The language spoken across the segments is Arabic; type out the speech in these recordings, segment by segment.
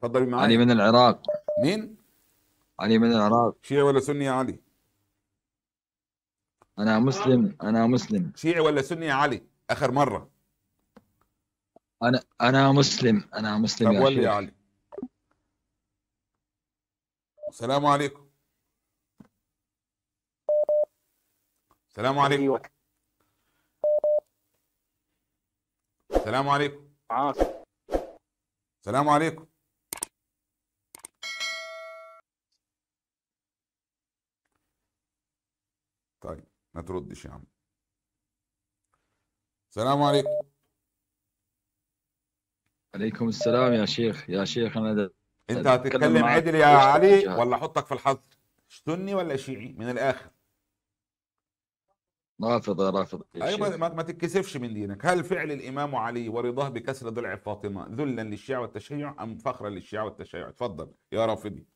تفضل معي علي من العراق مين؟ علي من العراق شيعي ولا سني يا علي؟ أنا مسلم أنا مسلم شيعي ولا سني يا علي؟ آخر مرة أنا أنا مسلم أنا مسلم طب ولي يا علي السلام عليكم السلام عليكم أيوة. السلام عليكم معاك السلام عليكم طيب ما تردش يا عم السلام عليكم عليكم السلام يا شيخ يا شيخ انا ده انت هتتكلم عدل يا علي ولا احطك في الحظر سني ولا شيعي من الاخر رافضه رافضه ايضا ما, ما تتكسفش من دينك هل فعل الامام علي ورضاه بكسر ضلع فاطمه ذلا للشيعه والتشيع ام فخرا للشيعه والتشيع اتفضل يا رافضي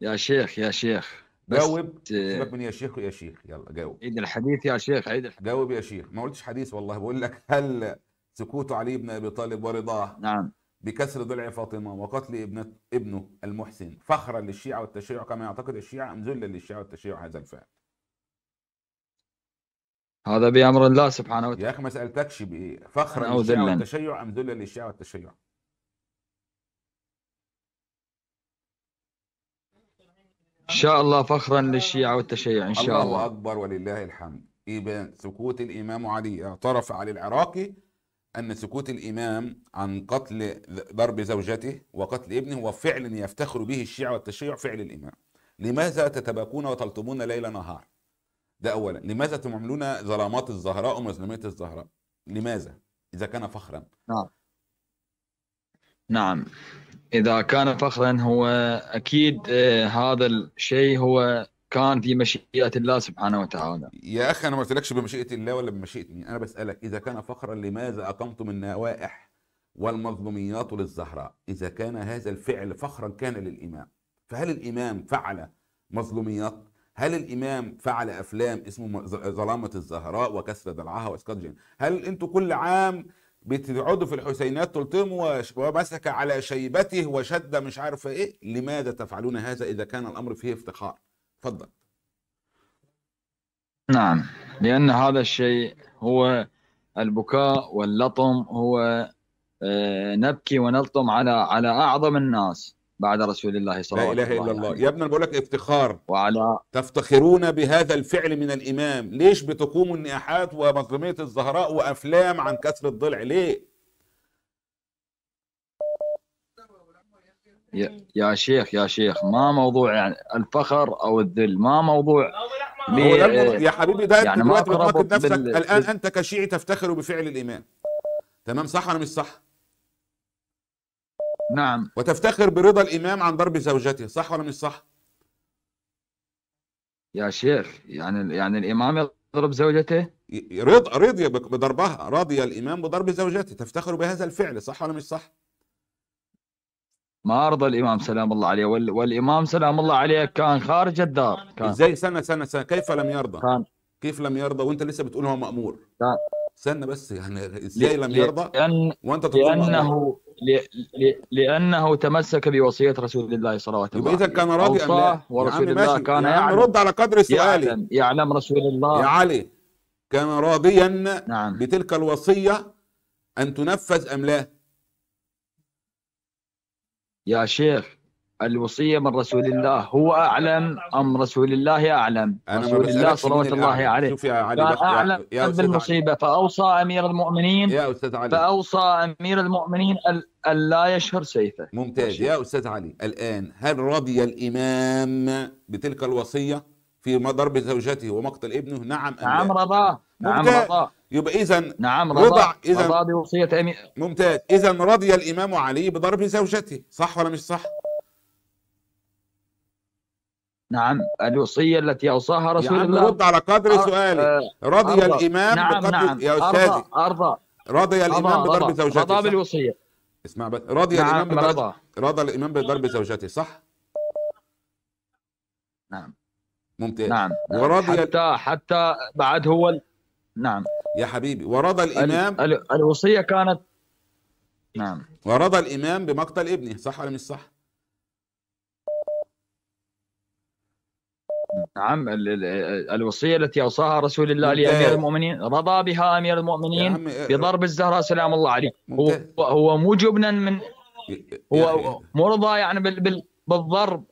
يا شيخ يا شيخ جاوب سيبك من يا شيخ ويا شيخ يلا جاوب عيد الحديث يا شيخ عيد الحديث جاوب يا شيخ ما قلتش حديث والله بقول لك هل سكوت علي بن ابي طالب ورضاه نعم بكسر ضلع فاطمه وقتل ابنه ابنه المحسن فخرا للشيعه والتشيع كما يعتقد الشيعه ام ذلا للشيعه والتشيع هذا الفعل؟ هذا بامر الله سبحانه وتعالى يا اخي ما سالتكش فخرا للشيعه والتشيع ام ذلا للشيعه والتشيع؟ ان شاء الله فخرا للشيعه والتشيع ان شاء الله الله اكبر ولله الحمد إيه سكوت الامام علي اعترف علي العراقي أن سكوت الإمام عن قتل ضرب زوجته وقتل ابنه هو فعل يفتخر به الشيعة والتشيع فعل الإمام لماذا تتباكون وتلطمون ليل نهار ده أولا لماذا تعملون ظلامات الزهراء ومظلمية الزهراء لماذا إذا كان فخرا نعم نعم إذا كان فخرا هو أكيد آه، هذا الشيء هو كان في مشيئة الله سبحانه وتعالى يا أخي أنا ما قلتلكش بمشيئة الله ولا بمشيئة مين أنا بسألك إذا كان فخرا لماذا أقمتم النوائح والمظلوميات للزهراء إذا كان هذا الفعل فخرا كان للإمام فهل الإمام فعل مظلوميات هل الإمام فعل أفلام اسمه ظلامة الزهراء وكسر ضلعها وإسقاط جن هل أنتوا كل عام بتقعدوا في الحسينات تلطموا ومسك على شيبته وشد مش عارف ايه لماذا تفعلون هذا اذا كان الامر فيه افتخار تفضل نعم لأن هذا الشيء هو البكاء واللطم هو آه، نبكي ونلطم على على أعظم الناس بعد رسول الله صلى الله عليه وسلم لا إله إلا الله يا ابن بقول لك افتخار وعلى تفتخرون بهذا الفعل من الإمام ليش بتقوموا النياحات ومظلمية الزهراء وأفلام عن كسر الضلع ليه؟ يا شيخ يا شيخ ما موضوع يعني الفخر او الذل ما موضوع هو ده آه، يا حبيبي ده يعني دلوقتي بتناقض نفسك بال... الان انت كشيعي تفتخر بفعل الامام تمام صح ولا مش صح؟ نعم وتفتخر برضا الامام عن ضرب زوجته صح ولا مش صح؟ يا شيخ يعني يعني الامام يضرب زوجته؟ رضي بضربها رضي الامام بضرب زوجته تفتخر بهذا الفعل صح ولا مش صح؟ ما رضى الامام سلام الله عليه وال... والامام سلام الله عليه كان خارج الدار كان ازاي سنه سنه سنه كيف لم يرضى؟ كان كيف لم يرضى وانت لسه بتقول هو مامور؟ كان استنى بس يعني ازاي لم يرضى؟ لأن... وانت تقول لانه ل... ل... لانه تمسك بوصيه رسول الله صلوات الله عليه وسلم اذا كان راضي ان ورسول الله كان يعلم عم رد على قدر سؤالي يعلم, يعلم رسول الله يا علي كان راضيا نعم. بتلك الوصيه ان تنفذ ام لا؟ يا شيخ الوصية من رسول الله هو أعلم أم رسول الله أعلم أنا رسول الله صلوات الله عليه شوف يا علي كان أعلم يا بالمصيبة فأوصى أمير المؤمنين يا أستاذ علي فأوصى أمير المؤمنين ألا يشهر سيفه ممتاز يا أستاذ علي الآن هل رضي الإمام بتلك الوصية في ضرب زوجته ومقتل ابنه نعم أم نعم رضاه نعم رضاه يبقى اذا نعم رضا وضع اذا بوصيه امين ممتاز اذا رضي الامام علي بضرب زوجته صح ولا مش صح؟ نعم الوصية التي أوصاها رسول يعني الله رد على قدر أر... سؤالي آه، رضي أرضى. الإمام نعم بقدر نعم. يا أستاذي أرضى رضي الإمام بضرب زوجته رضى بالوصية اسمع بس رضي نعم الإمام بضرب رضى. رضى الإمام بضرب زوجته صح؟ نعم ممتاز نعم ورضي حتى حتى بعد هو نعم يا حبيبي ورضى الإمام الوصية كانت نعم ورضى الإمام بمقتل ابنه صح ولا مش صح؟ نعم الوصية التي أوصاها رسول الله لأمير المؤمنين رضى بها أمير المؤمنين اه، بضرب الزهراء سلام الله عليه هو, هو مو جبنا من هو مرضى يعني بالضرب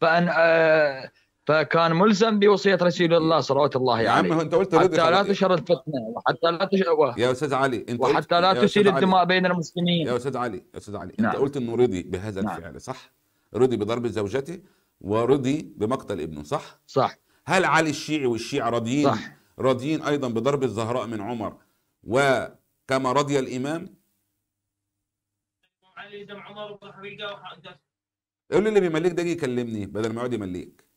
فأن آه، فكان ملزم بوصيه رسول الله صلوات الله نعم، عليه يعني. يا عم انت قلت حتى لا تشر الفتنه وحتى لا تشر يا استاذ علي انت وحتى لا تسيل الدماء بين المسلمين يا استاذ علي يا استاذ علي نعم. انت قلت انه رضي بهذا نعم. الفعل صح؟ رضي بضرب زوجته ورضي بمقتل ابنه صح؟ صح هل علي الشيعي والشيعة راضيين صح راضيين ايضا بضرب الزهراء من عمر وكما رضي الامام؟ علي دم عمر وحريقه قول اللي بيمليك ده يجي يكلمني بدل ما يقعد يمليك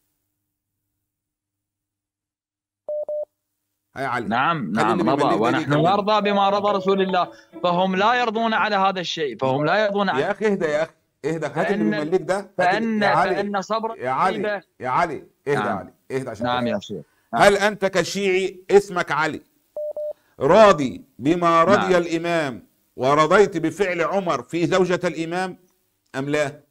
هاي علي نعم نعم رضى ونحن نرضى بما رضى رسول الله فهم لا يرضون على هذا الشيء فهم لا يرضون على يا اخي اهدى يا اخي اهدى هات اللي بيملك ده فان فان صبر يا علي يا علي اهدى نعم. علي اهدى عشان نعم يا شيخ نعم. هل انت كشيعي اسمك علي راضي بما رضي نعم. الامام ورضيت بفعل عمر في زوجة الامام ام لا؟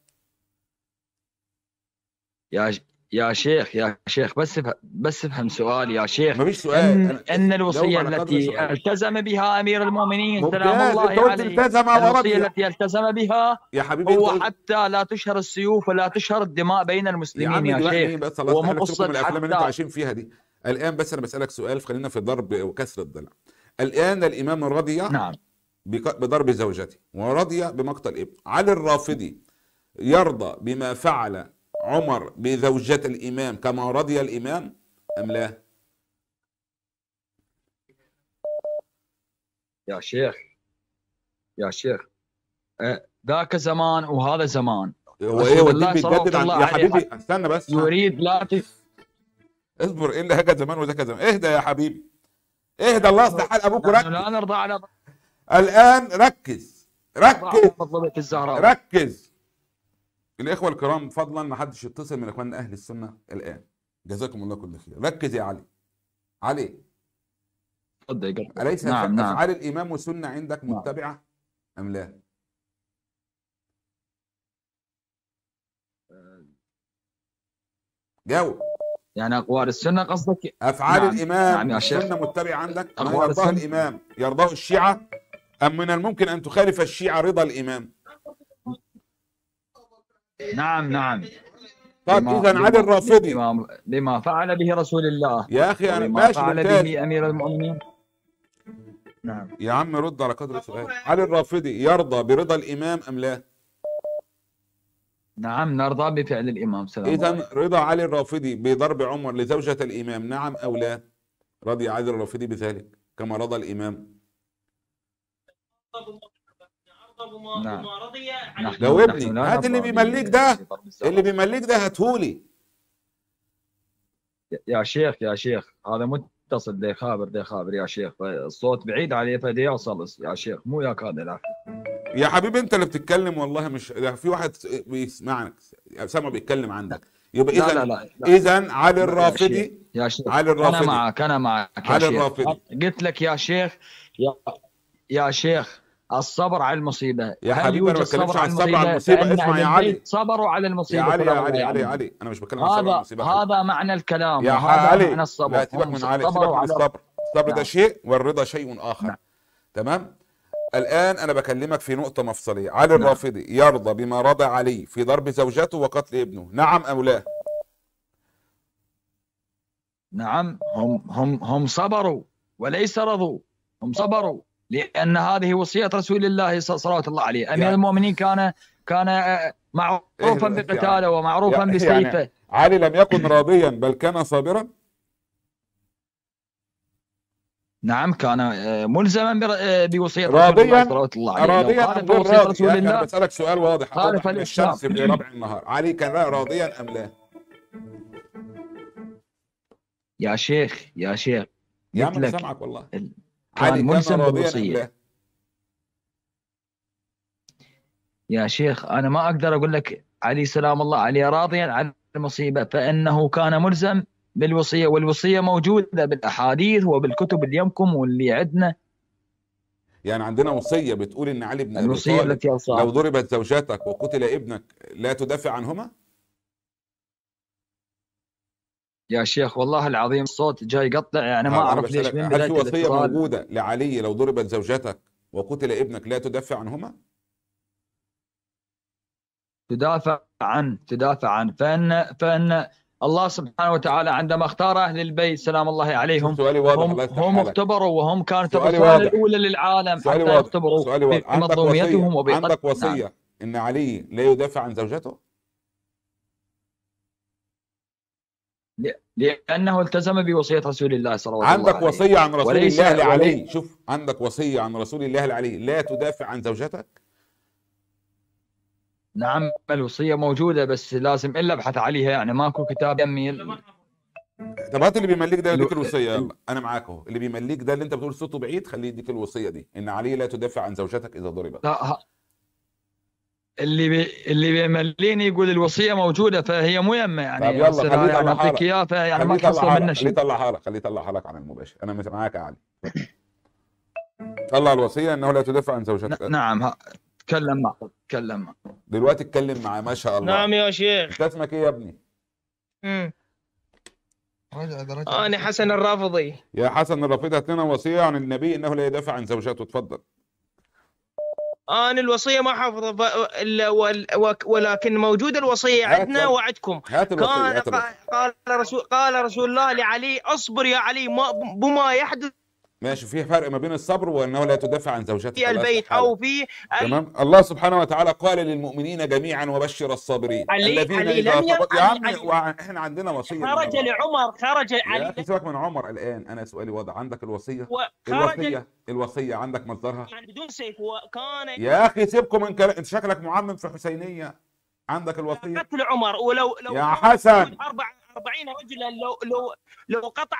يا يا شيخ يا شيخ بس بس افهم سؤال يا شيخ ما مش سؤال ان, إن الوصيه التي التزم بها امير آه، المؤمنين سلام الله عليه التزم الوصيه التي التزم بها يا حبيبي هو حتى لا تشهر السيوف ولا تشهر الدماء بين المسلمين يا, يا شيخ بس ومو قصه الافلام اللي انتم عايشين فيها دي الان بس انا بسالك سؤال خلينا في ضرب وكسر الضلع الان الامام رضي نعم بضرب زوجته ورضي بمقتل ابنه علي الرافضي يرضى بما فعل عمر بزوجة الإمام كما رضي الإمام أم لا؟ يا شيخ يا شيخ أه، ذاك زمان وهذا زمان هو ايه والدين بيتجدد عن... يا حبيبي استنى بس يريد لا اصبر ايه اللي هكا زمان وذاك زمان اهدى يا حبيبي اهدى الله حال ابوك ركز لا نرضى على الان ركز ركز ركز الاخوه الكرام فضلا ما حدش يتصل من اخواننا اهل السنه الان جزاكم الله كل خير ركز يا علي علي يا جماعه اليس نعم نعم. افعال الامام والسنه عندك نعم. متبعه نعم. ام لا؟ جاوب يعني اقوال السنه قصدك افعال نعم. الامام نعم السنه متبعه عندك ام يرضاه الامام يرضاه الشيعه ام من الممكن ان تخالف الشيعه رضا الامام؟ نعم نعم طيب اذا عدل رافضي بما, فعل به رسول الله يا اخي انا ماشي فعل به امير المؤمنين نعم يا عم رد على قدر السؤال علي الرافضي يرضى برضا الامام ام لا؟ نعم نرضى بفعل الامام سلام اذا رضا علي الرافضي بضرب عمر لزوجة الامام نعم او لا؟ رضي علي الرافضي بذلك كما رضى الامام نعم. وما نعم. رضي عن جاوبني هات اللي بيمليك ده اللي بيمليك ده هاتهولي يا شيخ يا شيخ هذا متصل دي خابر دي خابر يا شيخ الصوت بعيد عليه فدي يوصل يا شيخ مو ياك هذا لا يا حبيبي انت اللي بتتكلم والله مش في واحد بيسمعك اسامه بيتكلم عندك يبقى اذا اذا علي الرافدي يا شيخ علي الرافدي انا معك انا معك يا علي شيخ الرافدي قلت لك يا شيخ يا يا شيخ الصبر على المصيبه يا حبيبي انا ما بتكلمش عن الصبر على المصيبه اسمع يا علي صبروا على المصيبه يا علي يا علي يا علي, علي انا مش بتكلم عن الصبر على المصيبه هذا معنى الكلام يا هذا علي معنى الصبر لا سيبك من علي سيبك من الصبر الصبر ده نعم. شيء والرضا شيء اخر نعم. تمام الان انا بكلمك في نقطه مفصليه علي نعم. الرافضي يرضى بما رضى علي في ضرب زوجته وقتل ابنه نعم او لا نعم هم هم هم صبروا وليس رضوا هم صبروا لان هذه وصيه رسول الله صلوات الله عليه امير يعني المؤمنين كان كان آه، معروفا بقتاله يعني ومعروفا يعني بسيفه يعني علي لم يكن راضيا بل كان صابرا نعم كان آه، ملزما آه، بوصيه راضيا صلوات الله عليه راضيا رسول غير يعني بسالك سؤال واضح خالف الشمس في ربع النهار علي كان راضيا ام لا؟ يا شيخ يا شيخ يا عم سامعك والله كان ملزم بالوصيه يا شيخ انا ما اقدر اقول لك علي سلام الله عليه راضيا عن المصيبه فانه كان ملزم بالوصيه والوصيه موجوده بالاحاديث وبالكتب اللي يمكم واللي عندنا يعني عندنا وصيه بتقول ان علي بن الوصيه التي لو ضربت زوجاتك وقتل ابنك لا تدافع عنهما يا شيخ والله العظيم الصوت جاي يقطع يعني ما اعرف ليش من هل في وصيه موجوده لعلي لو ضربت زوجتك وقتل ابنك لا تدافع عنهما؟ تدافع عن تدافع عن فان فان الله سبحانه وتعالى عندما اختار اهل البيت سلام الله عليهم سؤالي واضح هم, هم اختبروا وهم كانت الرساله الاولى للعالم سؤالي حتى واضح. اختبروا سؤالي واضح. بمظلوميتهم عندك نعم. وصيه, عندك وصية نعم. ان علي لا يدافع عن زوجته؟ لانه التزم بوصيه رسول الله صلى الله عليه وسلم عندك وصيه عن رسول الله لعلي شوف عندك وصيه عن رسول الله لعلي لا تدافع عن زوجتك نعم الوصيه موجوده بس لازم الا ابحث عليها يعني ماكو كتاب جميل طب هات اللي بيمليك ده يديك الوصيه انا معاك اهو اللي بيمليك ده اللي انت بتقول صوته بعيد خليه يديك الوصيه دي ان علي لا تدافع عن زوجتك اذا ضربت لا اللي بي اللي بيمليني يقول الوصيه موجوده فهي مهمه يعني طيب يلا خليه يطلع يعني حالك اياها فيعني ما خليه يطلع حالك خليه يطلع حالك عن المباشر انا معاك يا علي طلع الوصيه انه لا تدفع عن زوجتك نعم تكلم معه تكلم معه دلوقتي اتكلم معاه ما شاء الله نعم يا شيخ انت اسمك ايه يا ابني؟ امم انا حسن الرافضي يا حسن الرافضي هات لنا وصيه عن النبي انه لا يدافع عن زوجته اتفضل انا الوصيه ما حافظه الا ولكن موجوده الوصيه عندنا وعدكم قال رسول قال رسول الله لعلي اصبر يا علي ما بما يحدث ماشي في فرق ما بين الصبر وانه لا تدافع عن زوجته في البيت او في تمام الله سبحانه وتعالى قال للمؤمنين جميعا وبشر الصابرين علي الذين علي اذا علي يا عمي احنا عندنا وصيه خرج لعمر خرج علي سيبك من عمر الان انا سؤالي واضح عندك الوصيه الوصيه ال... الوصيه عندك مصدرها يعني بدون سيف وكان يا اخي سيبكم من كلام انت شكلك معمم في حسينيه عندك الوصيه قتل عمر ولو لو يا حسن اربع 40 رجلا لو لو لو قطع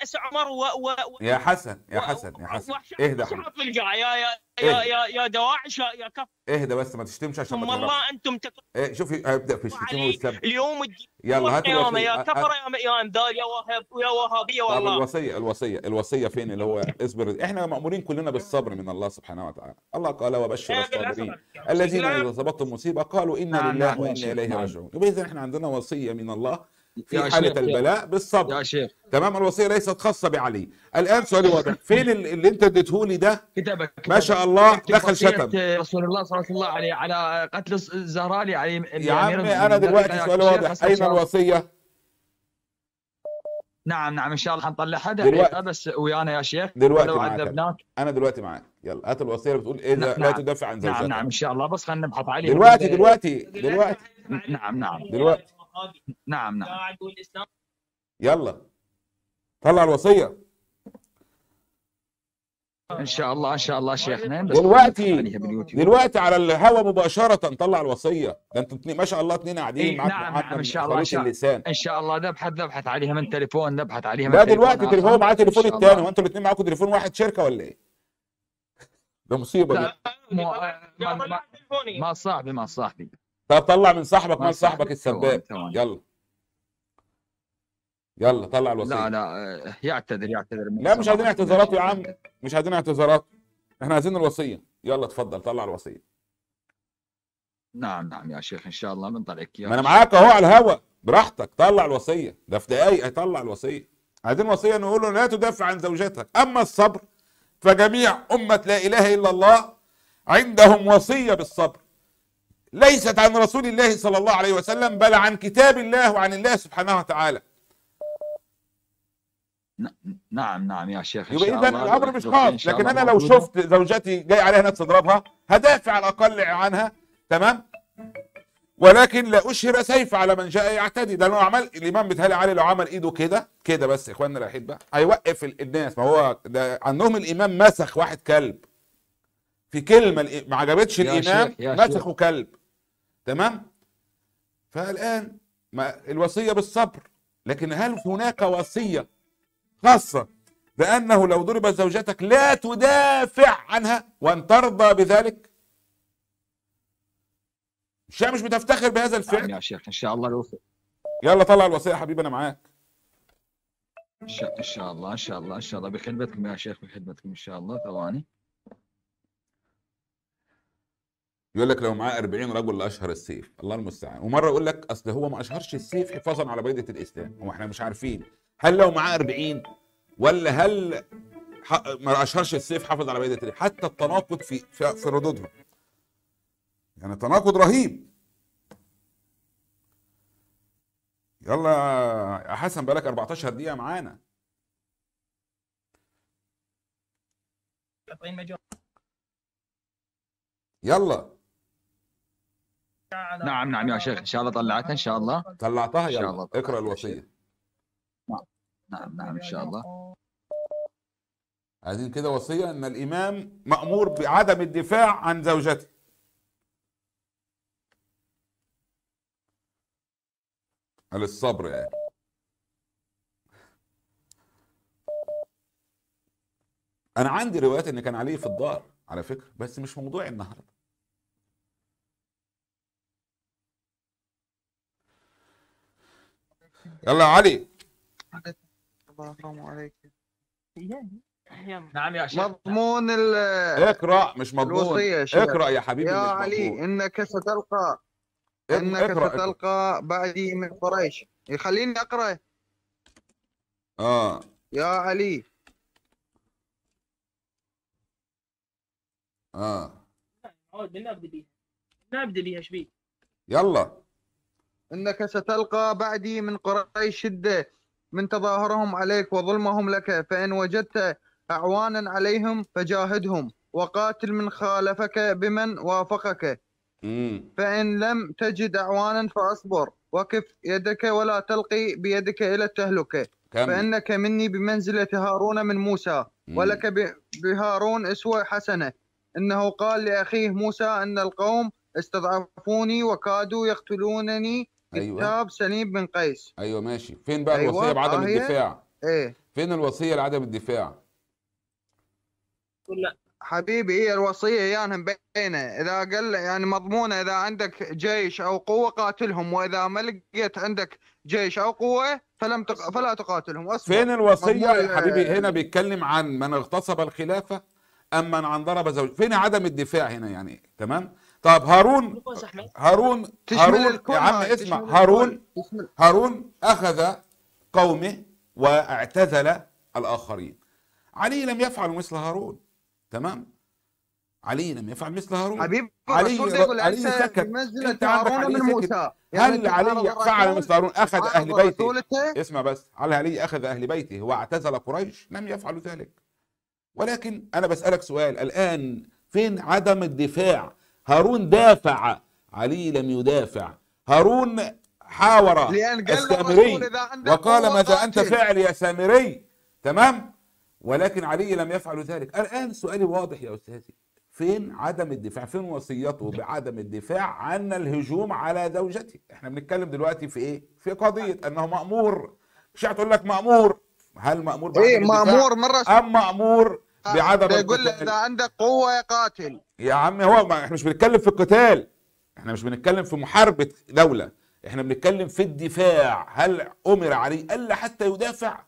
راس عمر و, و يا حسن يا حسن يا حسن اهدى يا يا يا يا يا دواعش يا كف اهدى بس ما تشتمش عشان ما الله انتم تك... إيه شوفي ابدا في الشتيمه والسب اليوم يلا هات يا كفر يا يا امدال يا وهاب يا وهابيه والله الوصيه الوصيه الوصيه فين اللي هو اصبر احنا مامورين كلنا بالصبر من الله سبحانه وتعالى الله قال وبشر الصابرين الذين اذا اصابتهم مصيبه قالوا انا نعم، لله نعم، وانا اليه نعم. راجعون يبقى اذا احنا عندنا وصيه من الله في حاله البلاء بالصبر يا شيخ تمام الوصيه ليست خاصه بعلي الان سؤالي واضح فين اللي انت اديته لي ده كتابك ما شاء الله دخل شتم رسول الله صلى الله عليه على قتل الزهراني علي يا عم انا دلوقتي سؤالي واضح اين الوصيه نعم نعم ان شاء الله حنطلعها دقيقه بس ويانا يا شيخ دلوقتي لو عذبناك انا دلوقتي معاك يلا هات الوصيه بتقول اذا إيه نعم لا تدافع عن نعم، زوجتك نعم نعم ان شاء الله بس خلينا نبحث عليه دلوقتي دلوقتي دلوقتي نعم نعم دلوقتي نعم نعم يلا طلع الوصيه ان شاء الله ان شاء الله شيخنا دلوقتي دلوقتي على الهواء مباشره طلع الوصيه ده انتوا ما شاء الله اثنين قاعدين إيه معاك نعم نعم ان شاء الله الله ان شاء الله نبحث نبحث عليها من تليفون نبحث عليها من لا دلوقتي تليفون معاه تليفون الثاني وانتوا الاثنين معاكم تليفون واحد شركه ولا ايه؟ ده مصيبه دي ما صاحبي ما صاحبي طب طلع من صاحبك مال صاحبك السباب يلا يلا طلع الوصيه لا لا يعتذر يعتذر لا مش عايزين اعتذارات يا عم مش عايزين اعتذارات احنا عايزين الوصيه يلا اتفضل طلع الوصيه نعم نعم يا شيخ ان شاء الله بنطلعك ما انا معاك اهو على الهوا براحتك طلع الوصيه ده في دقايق هيطلع الوصيه عايزين وصيه نقول له لا تدافع عن زوجتك اما الصبر فجميع امه لا اله الا الله عندهم وصيه بالصبر ليست عن رسول الله صلى الله عليه وسلم بل عن كتاب الله وعن الله سبحانه وتعالى نعم نعم يا شيخ يبقى اذا الامر مش خاص لكن انا لو شفت زوجتي جاي عليها نفس اضربها هدافع على الاقل عنها تمام ولكن لا اشهر سيف على من جاء يعتدي ده لو عمل الامام بيتهيألي علي لو عمل ايده كده كده بس يا اخواننا الاحباء هيوقف الناس ما هو ده عندهم الامام مسخ واحد كلب في كلمه ما عجبتش الامام مسخه كلب تمام فالان ما الوصيه بالصبر لكن هل هناك وصيه خاصه بانه لو ضربت زوجتك لا تدافع عنها وان ترضى بذلك مش مش بتفتخر بهذا الفعل نعم يا شيخ ان شاء الله الوصيه يلا طلع الوصيه يا حبيبي انا معاك ان شاء الله ان شاء الله ان شاء الله بخدمتكم يا شيخ بخدمتكم ان شاء الله ثواني يقول لك لو معاه 40 رجل لاشهر السيف الله المستعان ومره يقول لك اصل هو ما اشهرش السيف حفاظا على بيضه الاسلام هو احنا مش عارفين هل لو معاه 40 ولا هل ما اشهرش السيف حافظ على بيضه الاسلام حتى التناقض في في, في ردودهم يعني تناقض رهيب يلا يا حسن بقالك 14 دقيقه معانا يلا نعم نعم يا شيخ ان شاء الله طلعتها ان شاء الله طلعتها يا الله اقرا الوصيه نعم نعم نعم ان شاء الله عايزين كده وصيه ان الامام مامور بعدم الدفاع عن زوجته الصبر يعني انا عندي روايات ان كان عليه في الدار على فكره بس مش موضوعي النهارده يلا يا علي اللهم عليك نعم يا شيخ مضمون ال اقرا مش مضمون اقرا يا حبيبي يا علي مضمون. انك ستلقى انك اقرأ ستلقى اقرأ. بعدي من قريش يخليني اقرا اه يا علي اه نبدا نعم، نعم، بيها نبدا بيها شبيك يلا إنك ستلقى بعدي من قريش شدة من تظاهرهم عليك وظلمهم لك فإن وجدت أعوانا عليهم فجاهدهم وقاتل من خالفك بمن وافقك فإن لم تجد أعوانا فأصبر وكف يدك ولا تلقي بيدك إلى التهلكة فإنك مني بمنزلة هارون من موسى ولك بهارون أسوة حسنة إنه قال لأخيه موسى أن القوم استضعفوني وكادوا يقتلونني ايوه كتاب سليم بن قيس ايوه ماشي فين بقى أيوة. الوصيه بعدم آه الدفاع ايه فين الوصيه لعدم الدفاع لا حبيبي هي إيه الوصيه يعني مبينه اذا قال يعني مضمونه اذا عندك جيش او قوه قاتلهم واذا ما لقيت عندك جيش او قوه فلم تق... فلا تقاتلهم أصبر. فين الوصيه يا آه، حبيبي هنا بيتكلم عن من اغتصب الخلافه ام من عن ضرب زوج فين عدم الدفاع هنا يعني تمام طب هارون هارون هارون يا عم اسمع هارون هارون اخذ قومه واعتزل الاخرين علي لم يفعل مثل هارون تمام علي لم يفعل مثل هارون حبيب علي علي سكت يعني انت عندك علي سكت هل علي فعل مثل هارون اخذ اهل بيته اسمع بس هل علي اخذ اهل بيته واعتزل قريش لم يفعل ذلك ولكن انا بسالك سؤال الان فين عدم الدفاع هارون دافع علي لم يدافع هارون حاور السامري وقال ماذا أنت فعل يا سامري تمام ولكن علي لم يفعل ذلك الآن سؤالي واضح يا أستاذي فين عدم الدفاع فين وصيته بعدم الدفاع عن الهجوم على زوجته احنا بنتكلم دلوقتي في ايه في قضيه انه مامور مش هتقول لك مامور هل مامور ايه مامور مره ام مامور آه، بعدم بيقول اذا عندك قوه يا قاتل يا عم هو ما احنا مش بنتكلم في القتال احنا مش بنتكلم في محاربة دولة احنا بنتكلم في الدفاع هل امر عليه الا حتى يدافع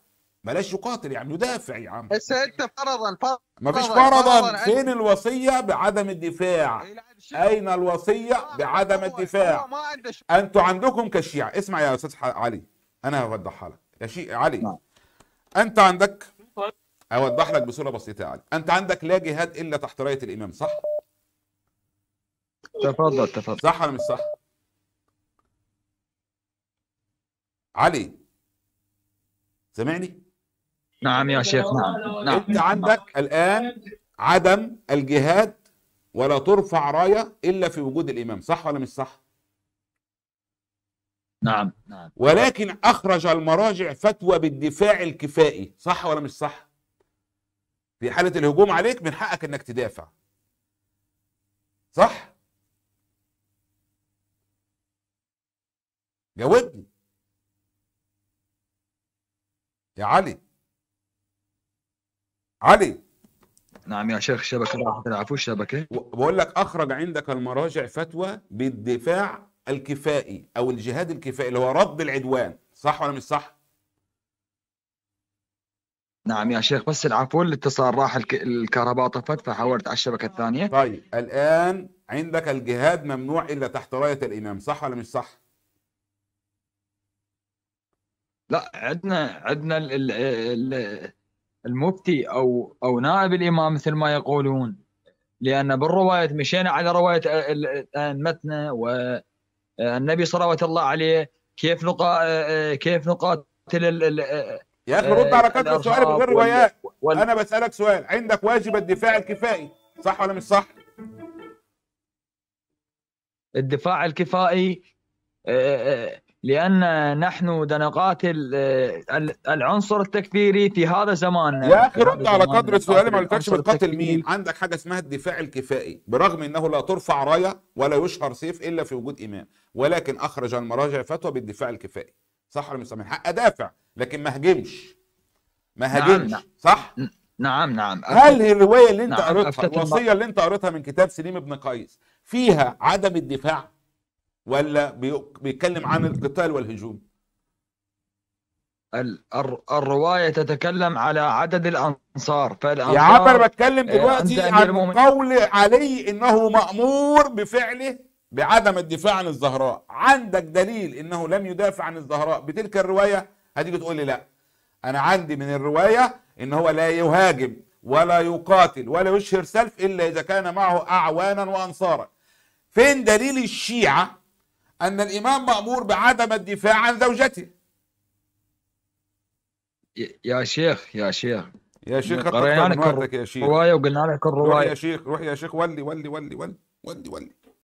بلاش يقاتل يعني يدافع يا عم بس انت فرضا فرضا مفيش فرضا فين الوصيه بعدم الدفاع اين الوصيه بعدم الدفاع انتوا عندكم كشيعه اسمع يا استاذ علي انا هوضحها لك يا شيء علي نعم. انت عندك اوضح لك بصوره بسيطه يا علي انت عندك لا جهاد الا تحت رايه الامام صح تفضل تفضل صح ولا مش صح؟ علي سامعني؟ نعم يا شيخ نعم نعم انت عندك نعم. الان عدم الجهاد ولا ترفع رايه الا في وجود الامام صح ولا مش صح؟ نعم نعم ولكن اخرج المراجع فتوى بالدفاع الكفائي صح ولا مش صح؟ في حاله الهجوم عليك من حقك انك تدافع صح؟ جاوبني يا علي علي نعم يا شيخ الشبكة العفو الشبكة بقول لك أخرج عندك المراجع فتوى بالدفاع الكفائي أو الجهاد الكفائي اللي هو رد العدوان صح ولا مش صح؟ نعم يا شيخ بس العفو الاتصال راح الكهرباء طفت فحولت على الشبكة الثانية طيب الآن عندك الجهاد ممنوع إلا تحت راية الإمام صح ولا مش صح؟ لا عندنا عندنا المفتي او او نائب الامام مثل ما يقولون لان بالروايه مشينا على روايه ائمتنا آه، والنبي آه، صلوات الله عليه كيف نقا آه، كيف نقاتل يا اخي رد على كتب السؤال من غير روايات وال... انا بسالك سؤال عندك واجب الدفاع الكفائي صح ولا مش صح؟ الدفاع الكفائي لان نحن بدنا نقاتل آه، العنصر التكفيري في هذا زماننا يا اخي رد على قدر السؤال ما قلتلكش بتقاتل مين عندك حاجه اسمها الدفاع الكفائي برغم انه لا ترفع رايه ولا يشهر سيف الا في وجود امام ولكن اخرج المراجع فتوى بالدفاع الكفائي صح ولا مش من حق ادافع لكن ما هجمش ما نعم، هجمش نعم صح نعم نعم هل الروايه اللي انت نعم. قريتها الوصيه اللي انت قريتها من كتاب سليم بن قيس فيها عدم الدفاع ولا بيتكلم عن القتال والهجوم الرواية تتكلم على عدد الأنصار فالأنصار يا عبر بتكلم آه، دلوقتي عن قول علي إنه مأمور بفعله بعدم الدفاع عن الزهراء عندك دليل إنه لم يدافع عن الزهراء بتلك الرواية هتيجي تقول لي لا أنا عندي من الرواية إن هو لا يهاجم ولا يقاتل ولا يشهر سلف إلا إذا كان معه أعوانا وأنصارا فين دليل الشيعة أن الإمام مأمور بعدم الدفاع عن زوجته يا شيخ يا شيخ يا شيخ قرينا لك الرواية وقلنا لك الرواية روح يا شيخ روح يا شيخ ولي ولي ولي ولي ولي ولي